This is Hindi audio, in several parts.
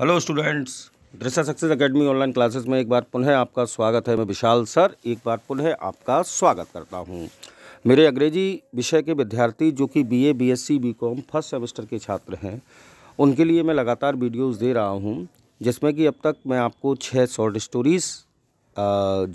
हेलो स्टूडेंट्स दृश्य सक्सेस एकेडमी ऑनलाइन क्लासेस में एक बार पुनः आपका स्वागत है मैं विशाल सर एक बार पुनः आपका स्वागत करता हूं मेरे अंग्रेजी विषय के विद्यार्थी जो कि BA BSc BCom first semester के छात्र हैं उनके लिए मैं लगातार वीडियोस दे रहा हूं जिसमें कि अब तक मैं आपको छः शॉर्ट स्टोरीज़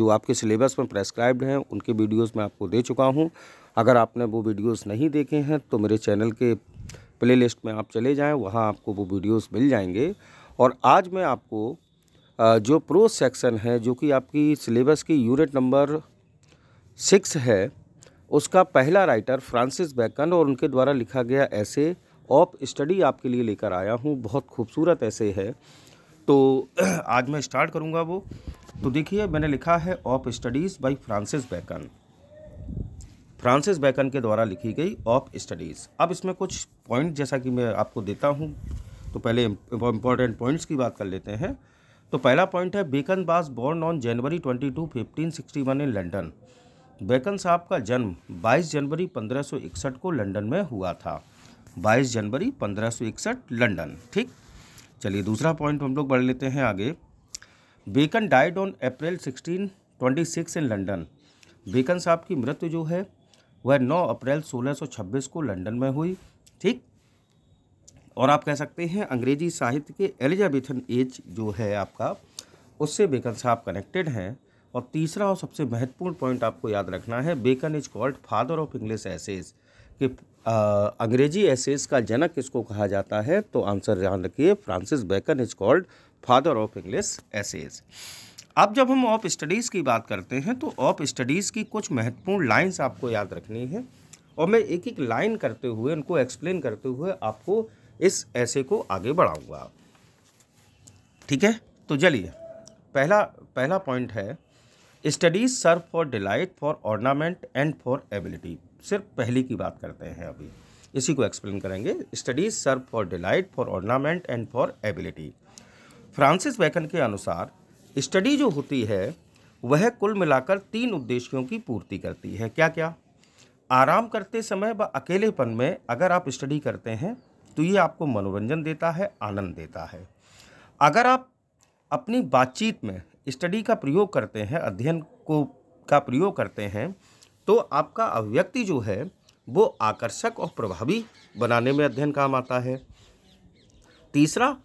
जो आपके सिलेबस में प्रेस्क्राइब्ड हैं उनके वीडियोज़ मैं आपको दे चुका हूँ अगर आपने वो वीडियोज़ नहीं देखे हैं तो मेरे चैनल के प्ले में आप चले जाएँ वहाँ आपको वो वीडियोज़ मिल जाएंगे और आज मैं आपको जो प्रो सेक्शन है जो कि आपकी सिलेबस की यूनिट नंबर सिक्स है उसका पहला राइटर फ्रांसिस बैकन और उनके द्वारा लिखा गया ऐसे ऑफ स्टडी आपके लिए लेकर आया हूँ बहुत खूबसूरत ऐसे है तो आज मैं स्टार्ट करूँगा वो तो देखिए मैंने लिखा है of studies by Francis Bacon Francis Bacon के द्वारा लिखी गई ऑफ स्टडीज़ अब इसमें कुछ पॉइंट जैसा कि मैं आपको देता हूँ तो पहले इंपॉर्टेंट पॉइंट्स की बात कर लेते हैं तो पहला पॉइंट है Bacon was born on January sixty one in London Bacon साहब का जन्म 22 जनवरी 1561 को लंदन में हुआ था 22 जनवरी 1561 लंदन ठीक चलिए दूसरा पॉइंट हम लोग बढ़ लेते हैं आगे Bacon died on April 1626 in London Bacon साहब की मृत्यु जो है वह 9 अप्रैल 1626 को लंदन में हुई ठीक और आप कह सकते हैं अंग्रेजी साहित्य के एलिजाबेथन एज जो है आपका उससे बेकन साहब कनेक्टेड हैं और तीसरा और सबसे महत्वपूर्ण पॉइंट आपको याद रखना है Bacon is called father of English essays कि अंग्रेजी एसेज का जनक किसको कहा जाता है तो आंसर ध्यान रखिए Francis Bacon is called father of English essays अब जब हम ऑफ स्टडीज़ की बात करते हैं तो ऑफ स्टडीज़ की कुछ महत्वपूर्ण लाइंस आपको याद रखनी है और मैं एक एक लाइन करते हुए उनको एक्सप्लेन करते हुए आपको इस ऐसे को आगे बढ़ाऊँगा ठीक है तो चलिए पहला पहला पॉइंट है studies serve for delight for ornament and for ability सिर्फ पहली की बात करते हैं अभी इसी को एक्सप्लेन करेंगे studies serve for delight for ornament and for ability Francis Bacon के अनुसार स्टडी जो होती है वह कुल मिलाकर तीन उद्देश्यों की पूर्ति करती है क्या क्या आराम करते समय व अकेलेपन में अगर आप स्टडी करते हैं तो ये आपको मनोरंजन देता है आनंद देता है अगर आप अपनी बातचीत में स्टडी का प्रयोग करते हैं अध्ययन को का प्रयोग करते हैं तो आपका अभिव्यक्ति जो है वो आकर्षक और प्रभावी बनाने में अध्ययन काम आता है तीसरा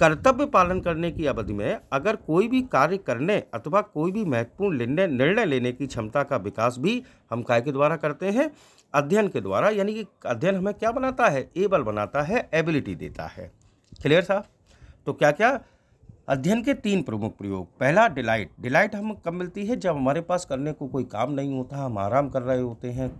कर्तव्य पालन करने की अवधि में अगर कोई भी कार्य करने अथवा कोई भी महत्वपूर्ण निर्णय निर्णय लेने की क्षमता का विकास भी हम काय के द्वारा करते हैं अध्ययन के द्वारा यानी कि अध्ययन हमें क्या बनाता है एबल बनाता है एबिलिटी देता है क्लियर साहब तो क्या क्या अध्ययन के तीन प्रमुख प्रयोग पहला डिलाइट डिलाइट हम कब मिलती है जब हमारे पास करने को कोई काम नहीं होता हम आराम कर रहे होते हैं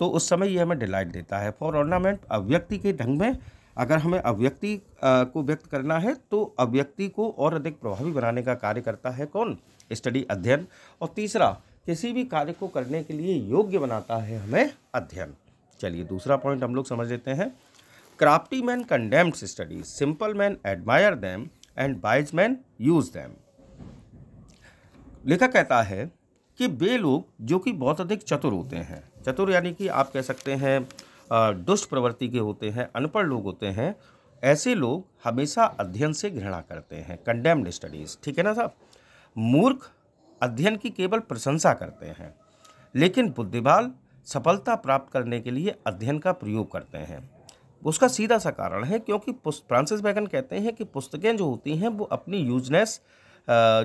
तो उस समय ये हमें डिलाइट देता है फॉर ऑर्नामेंट अव्यक्ति के ढंग में अगर हमें अव्यक्ति को व्यक्त करना है तो अव्यक्ति को और अधिक प्रभावी बनाने का कार्य करता है कौन स्टडी अध्ययन और तीसरा किसी भी कार्य को करने के लिए योग्य बनाता है हमें अध्ययन चलिए दूसरा पॉइंट हम लोग समझ लेते हैं crafty man condemned studies simple man admire them and wise man use them लेखक कहता है कि वे लोग जो कि बहुत अधिक चतुर होते हैं चतुर यानी कि आप कह सकते हैं दुष्ट प्रवृत्ति के होते हैं अनपढ़ लोग होते हैं ऐसे लोग हमेशा अध्ययन से घृणा करते हैं कंडेम्ड स्टडीज़ ठीक है ना साहब मूर्ख अध्ययन की केवल प्रशंसा करते हैं लेकिन बुद्धिबाल सफलता प्राप्त करने के लिए अध्ययन का प्रयोग करते हैं उसका सीधा सा कारण है क्योंकि फ्रांसिस बैगन कहते हैं कि पुस्तकें जो होती हैं वो अपनी यूजनेस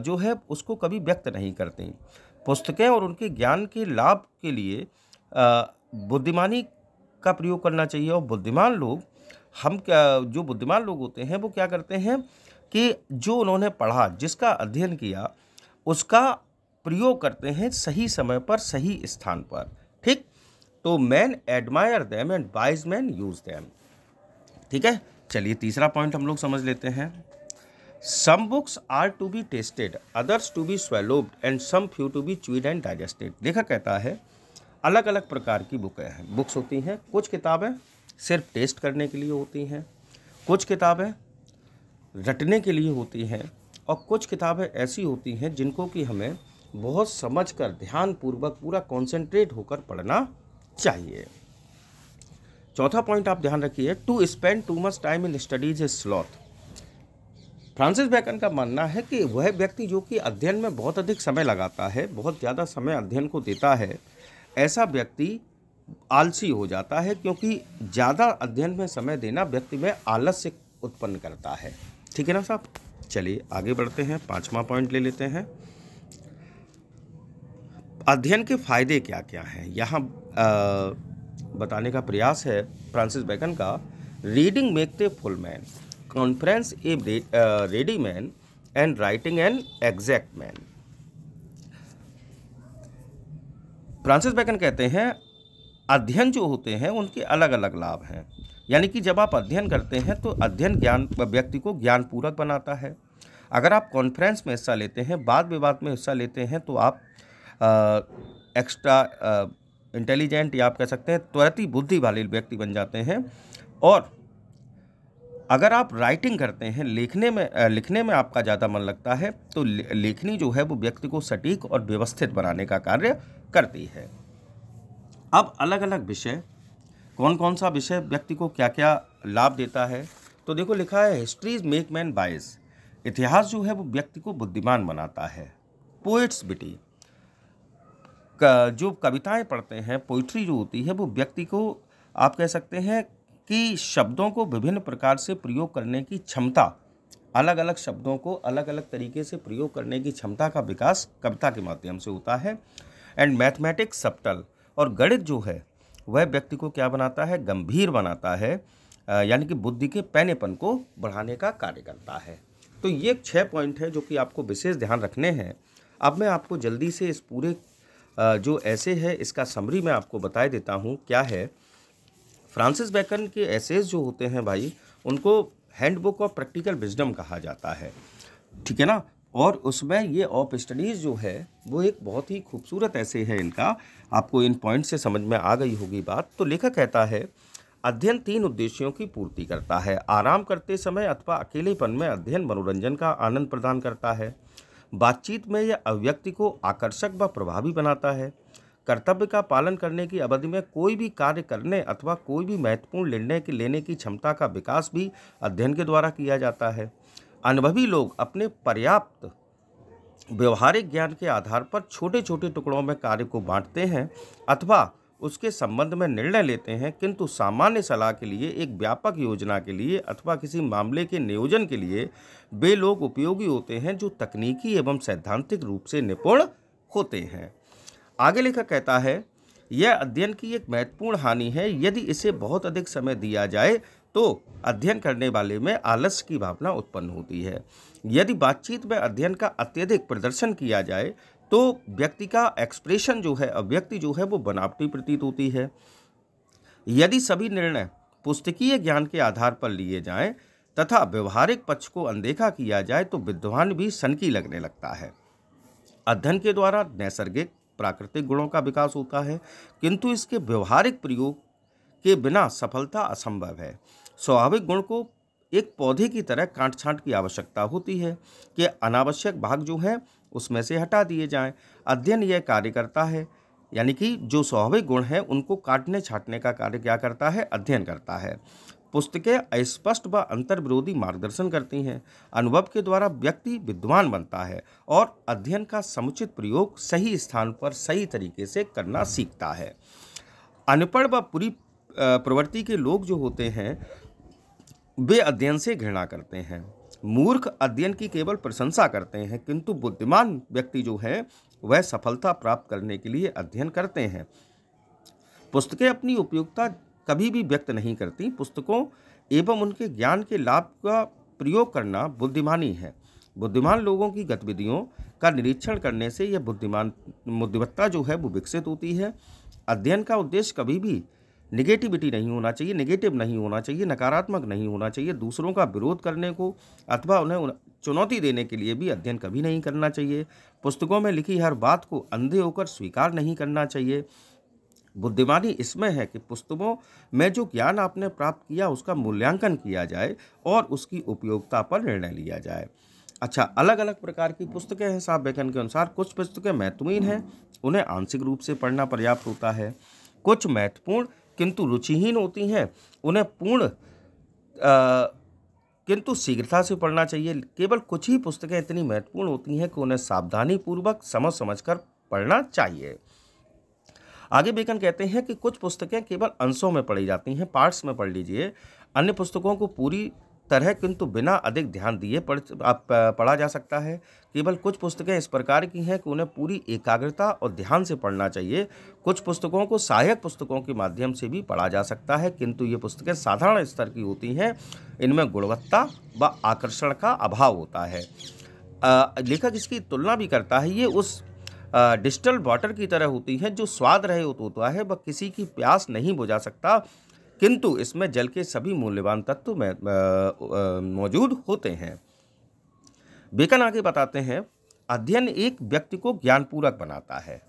जो है उसको कभी व्यक्त नहीं करती पुस्तकें और उनके ज्ञान के लाभ के लिए बुद्धिमानी का प्रयोग करना चाहिए और बुद्धिमान लोग हम क्या जो बुद्धिमान लोग होते हैं वो क्या करते हैं कि जो उन्होंने पढ़ा जिसका अध्ययन किया उसका प्रयोग करते हैं सही समय पर सही स्थान पर ठीक तो man admire them and wise man use them ठीक है चलिए तीसरा पॉइंट हम लोग समझ लेते हैं some books are to be tasted others to be swallowed and some few to be chewed and digested देखा कहता है अलग अलग प्रकार की बुकें हैं बुक्स होती हैं कुछ किताबें सिर्फ टेस्ट करने के लिए होती हैं कुछ किताबें रटने के लिए होती हैं और कुछ किताबें ऐसी होती हैं जिनको कि हमें बहुत समझ कर ध्यानपूर्वक पूरा कॉन्सेंट्रेट होकर पढ़ना चाहिए चौथा पॉइंट आप ध्यान रखिए to spend too much time in studies is sloth Francis Bacon का मानना है कि वह व्यक्ति जो कि अध्ययन में बहुत अधिक समय लगाता है बहुत ज़्यादा समय अध्ययन को देता है ऐसा व्यक्ति आलसी हो जाता है क्योंकि ज़्यादा अध्ययन में समय देना व्यक्ति में आलस्य उत्पन्न करता है ठीक है ना साहब चलिए आगे बढ़ते हैं पाँचवा पॉइंट ले लेते हैं अध्ययन के फ़ायदे क्या क्या हैं यहाँ बताने का प्रयास है फ्रांसिस बैकन का reading make the full man conference a ready man and writing an exact man Francis Bacon कहते हैं अध्ययन जो होते हैं उनके अलग अलग लाभ हैं यानी कि जब आप अध्ययन करते हैं तो अध्ययन ज्ञान व्यक्ति को ज्ञानपूर्वक बनाता है अगर आप कॉन्फ्रेंस में हिस्सा लेते हैं वाद विवाद में हिस्सा लेते हैं तो आप एक्स्ट्रा इंटेलिजेंट या आप कह सकते हैं त्वरित बुद्धि वाले व्यक्ति बन जाते हैं और अगर आप राइटिंग करते हैं लिखने में लिखने में आपका ज़्यादा मन लगता है तो लेखनी जो है वो व्यक्ति को सटीक और व्यवस्थित बनाने का कार्य करती है अब अलग अलग विषय कौन कौन सा विषय व्यक्ति को क्या क्या लाभ देता है तो देखो लिखा है हिस्ट्रीज मेक मैन बाइस इतिहास जो है वो व्यक्ति को बुद्धिमान बनाता है पोइट्स बिटी जो कविताएं पढ़ते हैं पोइट्री जो होती है वो व्यक्ति को आप कह सकते हैं कि शब्दों को विभिन्न प्रकार से प्रयोग करने की क्षमता अलग अलग शब्दों को अलग अलग तरीके से प्रयोग करने की क्षमता का विकास कविता के माध्यम से होता है एंड मैथमेटिक्स सप्टल और गणित जो है वह व्यक्ति को क्या बनाता है गंभीर बनाता है यानी कि बुद्धि के पैनेपन को बढ़ाने का कार्य करता है तो ये छः पॉइंट है जो कि आपको विशेष ध्यान रखने हैं अब मैं आपको जल्दी से इस पूरे जो ऐसे है इसका समरी मैं आपको बता देता हूँ क्या है फ्रांसिस बैकन के एसेज जो होते हैं भाई उनको handbook of practical wisdom कहा जाता है ठीक है ना और उसमें ये ऑफ स्टडीज़ जो है वो एक बहुत ही खूबसूरत ऐसे है इनका आपको इन पॉइंट से समझ में आ गई होगी बात तो लेखक कहता है अध्ययन तीन उद्देश्यों की पूर्ति करता है आराम करते समय अथवा अकेलेपन में अध्ययन मनोरंजन का आनंद प्रदान करता है बातचीत में यह अभिव्यक्ति को आकर्षक व प्रभावी बनाता है कर्तव्य का पालन करने की अवधि में कोई भी कार्य करने अथवा कोई भी महत्वपूर्ण निर्णय के लेने की क्षमता का विकास भी अध्ययन के द्वारा किया जाता है अनुभवी लोग अपने पर्याप्त व्यवहारिक ज्ञान के आधार पर छोटे छोटे टुकड़ों में कार्य को बांटते हैं अथवा उसके संबंध में निर्णय लेते हैं किंतु सामान्य सलाह के लिए एक व्यापक योजना के लिए अथवा किसी मामले के नियोजन के लिए वे लोग उपयोगी होते हैं जो तकनीकी एवं सैद्धांतिक रूप से निपुण होते हैं आगे लेखक कहता है यह अध्ययन की एक महत्वपूर्ण हानि है यदि इसे बहुत अधिक समय दिया जाए तो अध्ययन करने वाले में आलस्य की भावना उत्पन्न होती है यदि बातचीत में अध्ययन का अत्यधिक प्रदर्शन किया जाए तो व्यक्ति का एक्सप्रेशन जो है अभ्यक्ति जो है वो बनावटी प्रतीत होती है यदि सभी निर्णय पुस्तकीय ज्ञान के आधार पर लिए जाएं तथा व्यवहारिक पक्ष को अनदेखा किया जाए तो विद्वान भी सनकी लगने लगता है अध्ययन के द्वारा नैसर्गिक प्राकृतिक गुणों का विकास होता है किंतु इसके व्यवहारिक प्रयोग के बिना सफलता असंभव है स्वाभाविक गुण को एक पौधे की तरह काट छांट की आवश्यकता होती है कि अनावश्यक भाग जो हैं उसमें से हटा दिए जाएं अध्ययन यह कार्य करता है यानी कि जो स्वाभाविक गुण है उनको काटने छाटने का कार्य क्या करता है अध्ययन करता है पुस्तकें अस्पष्ट व अंतर्विरोधी मार्गदर्शन करती हैं अनुभव के द्वारा व्यक्ति विद्वान बनता है और अध्ययन का समुचित प्रयोग सही स्थान पर सही तरीके से करना सीखता है अनपढ़ व पूरी प्रवृत्ति के लोग जो होते हैं वे अध्ययन से घृणा करते हैं मूर्ख अध्ययन की केवल प्रशंसा करते हैं किंतु बुद्धिमान व्यक्ति जो है वह सफलता प्राप्त करने के लिए अध्ययन करते हैं पुस्तकें अपनी उपयोगिता कभी भी व्यक्त नहीं करती पुस्तकों एवं उनके ज्ञान के लाभ का प्रयोग करना बुद्धिमानी है बुद्धिमान लोगों की गतिविधियों का निरीक्षण करने से यह बुद्धिमान बुद्धिमत्ता जो है वो विकसित होती है अध्ययन का उद्देश्य कभी भी निगेटिविटी नहीं होना चाहिए निगेटिव नहीं होना चाहिए नकारात्मक नहीं होना चाहिए दूसरों का विरोध करने को अथवा उन्हें चुनौती देने के लिए भी अध्ययन कभी नहीं करना चाहिए पुस्तकों में लिखी हर बात को अंधे होकर स्वीकार नहीं करना चाहिए बुद्धिमानी इसमें है कि पुस्तकों में जो ज्ञान आपने प्राप्त किया उसका मूल्यांकन किया जाए और उसकी उपयोगिता पर निर्णय लिया जाए अच्छा अलग अलग प्रकार की पुस्तकें हैं साहब बेकन के अनुसार कुछ पुस्तकें महत्वहीन हैं उन्हें आंशिक रूप से पढ़ना पर्याप्त होता है कुछ महत्वपूर्ण किंतु रुचिहीन होती हैं उन्हें पूर्ण किंतु शीघ्रता से पढ़ना चाहिए केवल कुछ ही पुस्तकें इतनी महत्वपूर्ण होती हैं कि उन्हें सावधानी पूर्वक समझ समझ कर पढ़ना चाहिए आगे बेकन कहते हैं कि कुछ पुस्तकें केवल अंशों में पढ़ी जाती हैं पार्ट्स में पढ़ लीजिए अन्य पुस्तकों को पूरी तरह किंतु बिना अधिक ध्यान दिए पढ़ पढ़ा जा सकता है केवल कुछ पुस्तकें इस प्रकार की हैं कि उन्हें पूरी एकाग्रता और ध्यान से पढ़ना चाहिए कुछ पुस्तकों को सहायक पुस्तकों के माध्यम से भी पढ़ा जा सकता है किंतु ये पुस्तकें साधारण स्तर की होती हैं इनमें गुणवत्ता व आकर्षण का अभाव होता है लेखक इसकी तुलना भी करता है ये उस डिजिटल वाटर की तरह होती है जो स्वाद रहे होता है वह किसी की प्यास नहीं बुझा सकता किंतु इसमें जल के सभी मूल्यवान तत्व में मौजूद होते हैं बेकन आगे बताते हैं अध्ययन एक व्यक्ति को ज्ञानपूर्वक बनाता है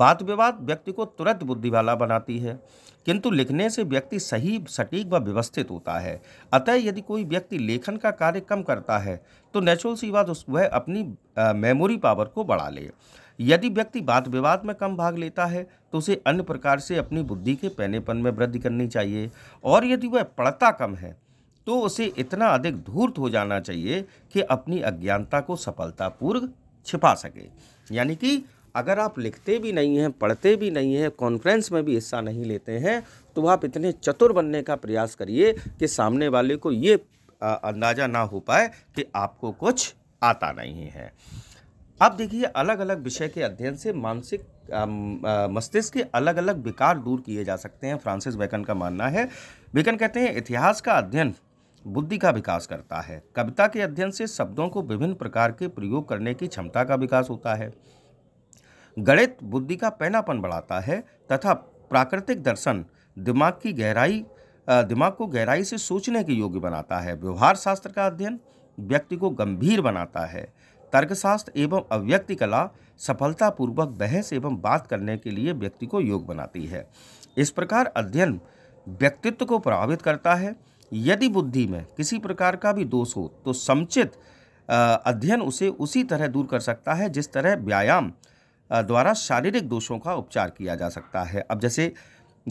वाद विवाद व्यक्ति को तुरंत बुद्धि वाला बनाती है किंतु लिखने से व्यक्ति सही सटीक व व्यवस्थित होता है अतः यदि कोई व्यक्ति लेखन का कार्य कम करता है तो नेचुरल सी बात वह अपनी मेमोरी पावर को बढ़ा ले यदि व्यक्ति बात विवाद में कम भाग लेता है तो उसे अन्य प्रकार से अपनी बुद्धि के पैनेपन में वृद्धि करनी चाहिए और यदि वह पढ़ता कम है तो उसे इतना अधिक धूर्त हो जाना चाहिए कि अपनी अज्ञानता को सफलतापूर्व छिपा सके यानी कि अगर आप लिखते भी नहीं हैं पढ़ते भी नहीं हैं कॉन्फ्रेंस में भी हिस्सा नहीं लेते हैं तो आप इतने चतुर बनने का प्रयास करिए कि सामने वाले को ये अंदाज़ा ना हो पाए कि आपको कुछ आता नहीं है आप देखिए अलग अलग विषय के अध्ययन से मानसिक मस्तिष्क के अलग अलग विकार दूर किए जा सकते हैं फ्रांसिस बेकन का मानना है बेकन कहते हैं इतिहास का अध्ययन बुद्धि का विकास करता है कविता के अध्ययन से शब्दों को विभिन्न प्रकार के प्रयोग करने की क्षमता का विकास होता है गणित बुद्धि का पैनापन बढ़ाता है तथा प्राकृतिक दर्शन दिमाग की गहराई दिमाग को गहराई से सोचने के योग्य बनाता है व्यवहार शास्त्र का अध्ययन व्यक्ति को गंभीर बनाता है तर्कशास्त्र एवं अव्यक्ति कला सफलतापूर्वक बहस एवं बात करने के लिए व्यक्ति को योग बनाती है इस प्रकार अध्ययन व्यक्तित्व को प्रभावित करता है यदि बुद्धि में किसी प्रकार का भी दोष हो तो समुचित अध्ययन उसे उसी तरह दूर कर सकता है जिस तरह व्यायाम द्वारा शारीरिक दोषों का उपचार किया जा सकता है अब जैसे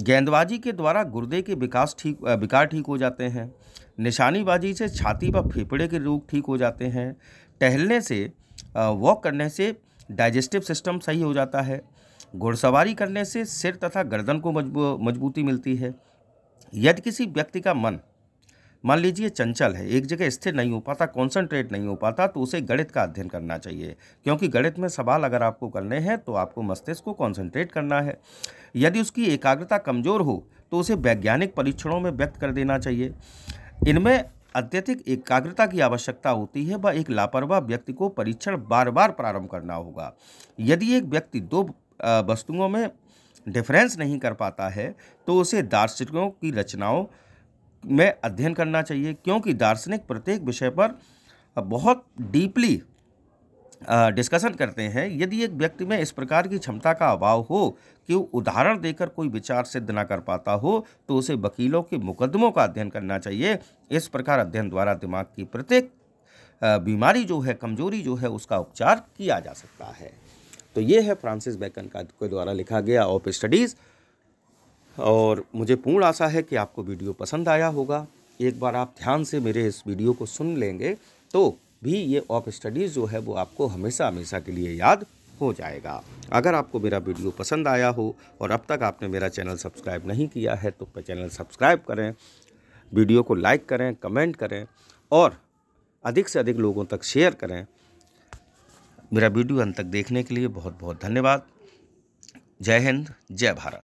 गेंदबाजी के द्वारा गुर्दे के विकास ठीक विकार ठीक हो जाते हैं निशानीबाजी से छाती व फेफड़े के रोग ठीक हो जाते हैं टहलने से वॉक करने से डाइजेस्टिव सिस्टम सही हो जाता है घुड़सवारी करने से सिर तथा गर्दन को मजबूती मिलती है यदि किसी व्यक्ति का मन मान लीजिए चंचल है एक जगह स्थिर नहीं हो पाता कॉन्सेंट्रेट नहीं हो पाता तो उसे गणित का अध्ययन करना चाहिए क्योंकि गणित में सवाल अगर आपको करने हैं तो आपको मस्तिष्क को कॉन्सनट्रेट करना है यदि उसकी एकाग्रता कमज़ोर हो तो उसे वैज्ञानिक परीक्षणों में व्यक्त कर देना चाहिए इनमें अत्यधिक एकाग्रता की आवश्यकता होती है व एक लापरवाह व्यक्ति को परीक्षण बार बार प्रारंभ करना होगा यदि एक व्यक्ति दो वस्तुओं में डिफरेंस नहीं कर पाता है तो उसे दार्शनिकों की रचनाओं में अध्ययन करना चाहिए क्योंकि दार्शनिक प्रत्येक विषय पर बहुत डीपली डिस्कशन करते हैं यदि एक व्यक्ति में इस प्रकार की क्षमता का अभाव हो कि उदाहरण देकर कोई विचार सिद्ध ना कर पाता हो तो उसे वकीलों के मुकदमों का अध्ययन करना चाहिए इस प्रकार अध्ययन द्वारा दिमाग की प्रत्येक बीमारी जो है कमजोरी जो है उसका उपचार किया जा सकता है तो ये है फ्रांसिस बैकन का के द्वारा लिखा गया ऑफ स्टडीज़ और मुझे पूर्ण आशा है कि आपको वीडियो पसंद आया होगा एक बार आप ध्यान से मेरे इस वीडियो को सुन लेंगे तो भी ये ऑफ स्टडीज़ जो है वो आपको हमेशा हमेशा के लिए याद हो जाएगा अगर आपको मेरा वीडियो पसंद आया हो और अब तक आपने मेरा चैनल सब्सक्राइब नहीं किया है तो चैनल सब्सक्राइब करें वीडियो को लाइक करें कमेंट करें और अधिक से अधिक लोगों तक शेयर करें मेरा वीडियो अंत तक देखने के लिए बहुत बहुत धन्यवाद जय हिंद जय भारत